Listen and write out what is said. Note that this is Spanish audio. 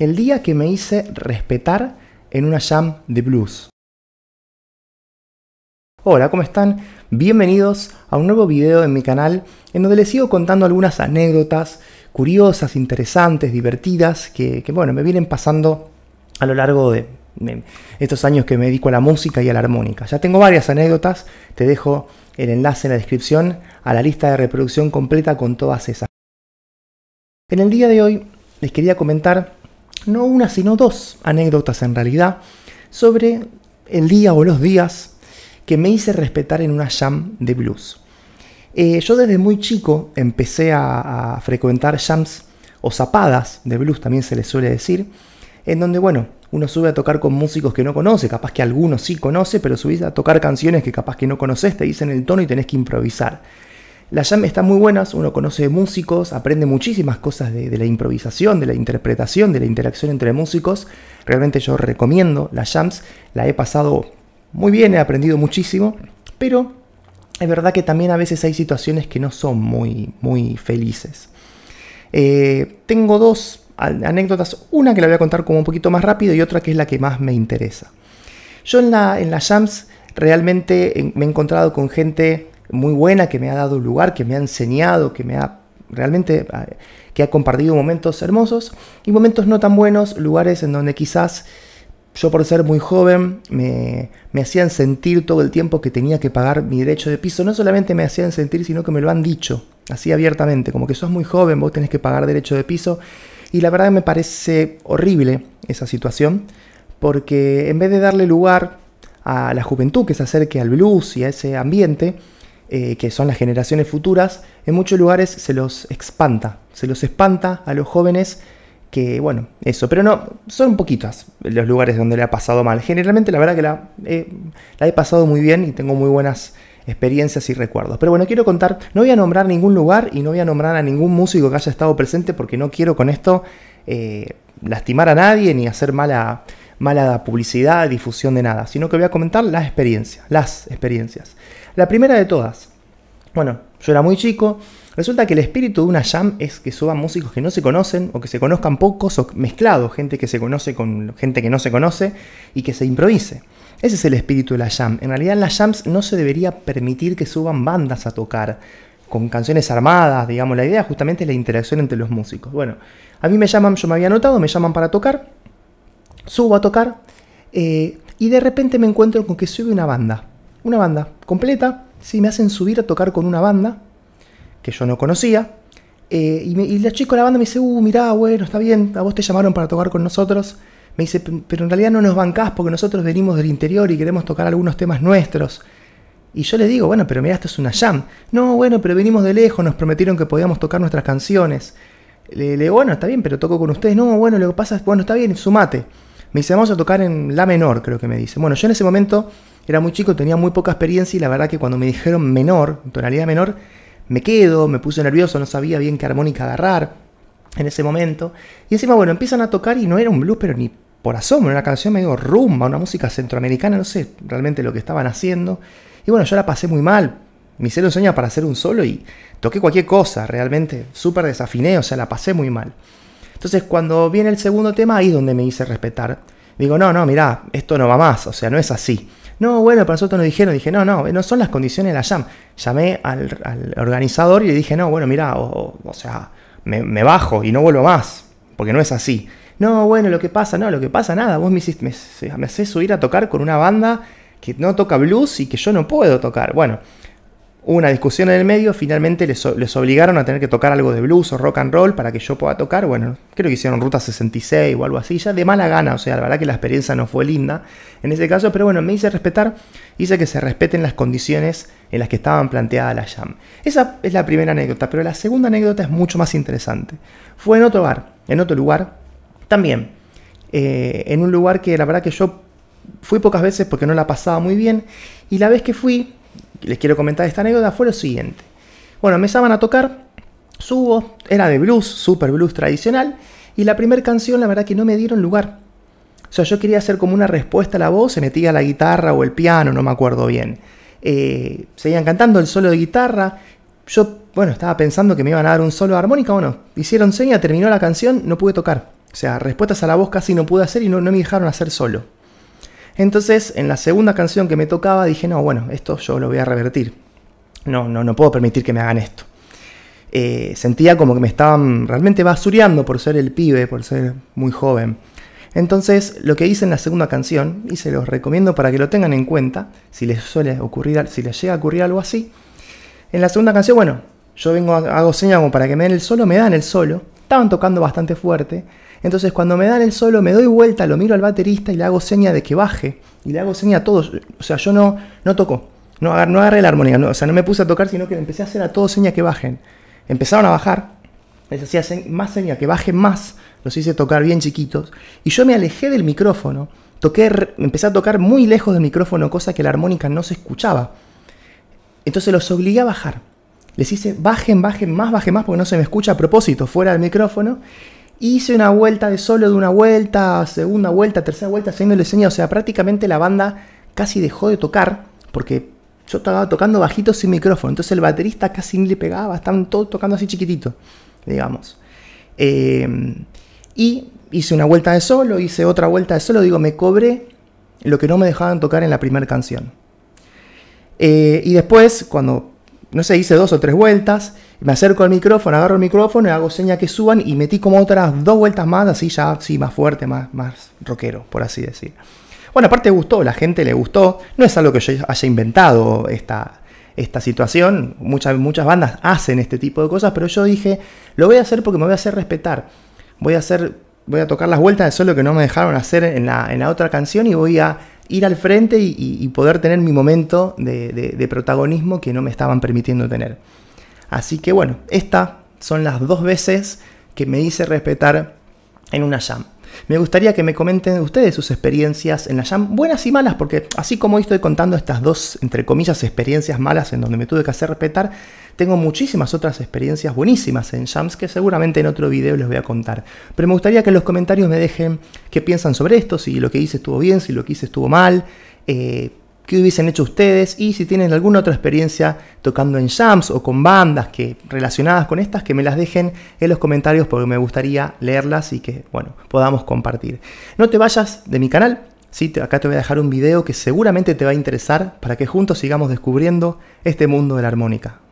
el día que me hice respetar en una jam de blues. Hola, ¿cómo están? Bienvenidos a un nuevo video en mi canal en donde les sigo contando algunas anécdotas curiosas, interesantes, divertidas que, bueno, me vienen pasando a lo largo de estos años que me dedico a la música y a la armónica. Ya tengo varias anécdotas, te dejo el enlace en la descripción a la lista de reproducción completa con todas esas. En el día de hoy les quería comentar no una, sino dos anécdotas en realidad, sobre el día o los días que me hice respetar en una jam de blues. Eh, yo desde muy chico empecé a, frecuentar jams o zapadas de blues, también se les suele decir, en donde, bueno, uno sube a tocar con músicos que no conoce, capaz que algunos sí conoce, pero subís a tocar canciones que capaz que no conoces, te dicen el tono y tenés que improvisar. Las jams están muy buenas, uno conoce músicos, aprende muchísimas cosas de, la improvisación, de la interpretación, de la interacción entre músicos. Realmente yo recomiendo las jams, la he pasado muy bien, he aprendido muchísimo, pero es verdad que también a veces hay situaciones que no son muy, muy felices. Eh, tengo dos anécdotas, una que la voy a contar como un poquito más rápido y otra que es la que más me interesa. Yo en, la, en las jams realmente me he encontrado con gente muy buena, que me ha dado lugar, que me ha enseñado, que me ha realmente ah, que ha compartido momentos hermosos y momentos no tan buenos, lugares en donde quizás yo por ser muy joven me, me, hacían sentir todo el tiempo que tenía que pagar mi derecho de piso. No solamente me hacían sentir, sino que me lo han dicho, así abiertamente, como que sos muy joven, vos tenés que pagar derecho de piso. Y la verdad me parece horrible esa situación, porque en vez de darle lugar a la juventud que se acerque al blues y a ese ambiente, eh, que son las generaciones futuras, en muchos lugares se los espanta, se los espanta a los jóvenes que, bueno, eso, pero no, son poquitas los lugares donde le ha pasado mal. Generalmente la verdad que eh, la, he pasado muy bien y tengo muy buenas experiencias y recuerdos. Pero bueno, quiero contar, no voy a nombrar ningún lugar y no voy a nombrar a ningún músico que haya estado presente porque no quiero con esto eh, lastimar a nadie ni hacer mal a, mala publicidad, difusión de nada, sino que voy a comentar las experiencias, las experiencias. La primera de todas, bueno, yo era muy chico, resulta que el espíritu de una jam es que suban músicos que no se conocen o que se conozcan pocos o mezclados, gente que se conoce con gente que no se conoce y que se improvise. Ese es el espíritu de la jam. En realidad en las jams no se debería permitir que suban bandas a tocar con canciones armadas, digamos, la idea justamente es la interacción entre los músicos. Bueno, a mí me llaman, yo me había anotado, me llaman para tocar, Subo a tocar eh, y de repente me encuentro con que sube una banda. Una banda completa. Sí, me hacen subir a tocar con una banda que yo no conocía. Eh, y, me, y, la de la banda me dice, uh, mirá, bueno, está bien, a vos te llamaron para tocar con nosotros. Me dice, pero en realidad no nos bancás porque nosotros venimos del interior y queremos tocar algunos temas nuestros. Y yo le digo, bueno, pero mirá, esto es una jam. No, bueno, pero venimos de lejos, nos prometieron que podíamos tocar nuestras canciones. Le digo, bueno, está bien, pero toco con ustedes. No, bueno, lo que pasa es, bueno, está bien, sumate. Me dice, vamos a tocar en la menor, creo que me dice. Bueno, yo en ese momento era muy chico, tenía muy poca experiencia y la verdad que cuando me dijeron menor, tonalidad menor, me quedo, me puse nervioso, no sabía bien qué armónica agarrar en ese momento. Y encima, bueno, empiezan a tocar y no era un blues, pero ni por asomo, era una canción medio rumba, una música centroamericana, no sé realmente lo que estaban haciendo. Y bueno, yo la pasé muy mal. Mi hicieron sueña para hacer un solo y toqué cualquier cosa, realmente súper desafiné, o sea, la pasé muy mal. Entonces cuando viene el segundo tema, ahí es donde me hice respetar. Digo, no, no, mirá, esto no va más, o sea, no es así. No, bueno, para nosotros nos dijeron, dije, no, no, no son las condiciones de la jam. Llamé al, organizador y le dije, no, bueno, mirá, o, sea, me, bajo y no vuelvo más, porque no es así. No, bueno, lo que pasa, no, lo que pasa, nada, vos me, hiciste, me, me hacés subir a tocar con una banda que no toca blues y que yo no puedo tocar. Bueno, una discusión en el medio, finalmente les, obligaron a tener que tocar algo de blues o rock and roll para que yo pueda tocar. Bueno, creo que hicieron Ruta 66 o algo así, ya de mala gana, o sea, la verdad que la experiencia no fue linda en ese caso, pero bueno, me hice respetar, hice que se respeten las condiciones en las que estaban planteadas la jam. Esa es la primera anécdota, pero la segunda anécdota es mucho más interesante. Fue en otro bar, en otro lugar, también, eh, en un lugar que la verdad que yo fui pocas veces porque no la pasaba muy bien, y la vez que fui les quiero comentar esta anécdota fue lo siguiente. Bueno, me a tocar, subo, era de blues, super blues tradicional, y la primera canción la verdad que no me dieron lugar. O sea, yo quería hacer como una respuesta a la voz, se metía la guitarra o el piano, no me acuerdo bien. Eh, seguían cantando el solo de guitarra, yo, bueno, estaba pensando que me iban a dar un solo de armónica, no. hicieron seña, terminó la canción, no pude tocar. O sea, respuestas a la voz casi no pude hacer y no me dejaron hacer solo. Entonces, en la segunda canción que me tocaba, dije, no, bueno, esto yo lo voy a revertir. No, no, no puedo permitir que me hagan esto. Eh, sentía como que me estaban realmente basureando por ser el pibe, por ser muy joven. Entonces, lo que hice en la segunda canción, y se los recomiendo para que lo tengan en cuenta, si les suele ocurrir, si les llega a ocurrir algo así. En la segunda canción, bueno, yo vengo, hago señas como para que me den el solo, me dan el solo estaban tocando bastante fuerte. Entonces cuando me dan el solo me doy vuelta, lo miro al baterista y le hago seña de que baje. Y le hago seña a todos. O sea, yo no, no toco. No, agarré la armonía. No, o sea, no me puse a tocar, sino que le empecé a hacer a todos seña que bajen. Empezaron a bajar. Les hacía más seña que bajen más. Los hice tocar bien chiquitos. Y yo me alejé del micrófono. Toqué, empecé a tocar muy lejos del micrófono, cosa que la armónica no se escuchaba. Entonces los obligué a bajar les hice bajen, bajen más, bajen más, porque no se me escucha a propósito fuera del micrófono. Hice una vuelta de solo de una vuelta, segunda vuelta, tercera vuelta, haciendo el diseño. O sea, prácticamente la banda casi dejó de tocar, porque yo estaba tocando bajito sin micrófono. Entonces el baterista casi ni le pegaba, estaban todos tocando así chiquitito, digamos. Em, y hice una vuelta de solo, hice otra vuelta de solo, digo, me cobré lo que no me dejaban tocar en la primera canción. Eh, y después, cuando no sé, hice dos o tres vueltas, me acerco al micrófono, agarro el micrófono y hago seña que suban y metí como otras dos vueltas más, así ya, sí, más fuerte, más, más rockero, por así decir. Bueno, aparte gustó, la gente le gustó, no es algo que yo haya inventado esta, esta situación, muchas, muchas bandas hacen este tipo de cosas, pero yo dije, lo voy a hacer porque me voy a hacer respetar, voy a hacer voy a tocar las vueltas de solo que no me dejaron hacer en la, en la, otra canción y voy a ir al frente y, poder tener mi momento de, de protagonismo que no me estaban permitiendo tener. Así que bueno, estas son las dos veces que me hice respetar en una jam. Me gustaría que me comenten ustedes sus experiencias en la Jam, buenas y malas, porque así como estoy contando estas dos, entre comillas, experiencias malas en donde me tuve que hacer respetar, tengo muchísimas otras experiencias buenísimas en Jams que seguramente en otro video les voy a contar. Pero me gustaría que en los comentarios me dejen qué piensan sobre esto, si lo que hice estuvo bien, si lo que hice estuvo mal. Eh, qué hubiesen hecho ustedes y si tienen alguna otra experiencia tocando en jams o con bandas que, relacionadas con estas, que me las dejen en los comentarios porque me gustaría leerlas y que, bueno, podamos compartir. No te vayas de mi canal, ¿sí? acá te voy a dejar un video que seguramente te va a interesar para que juntos sigamos descubriendo este mundo de la armónica.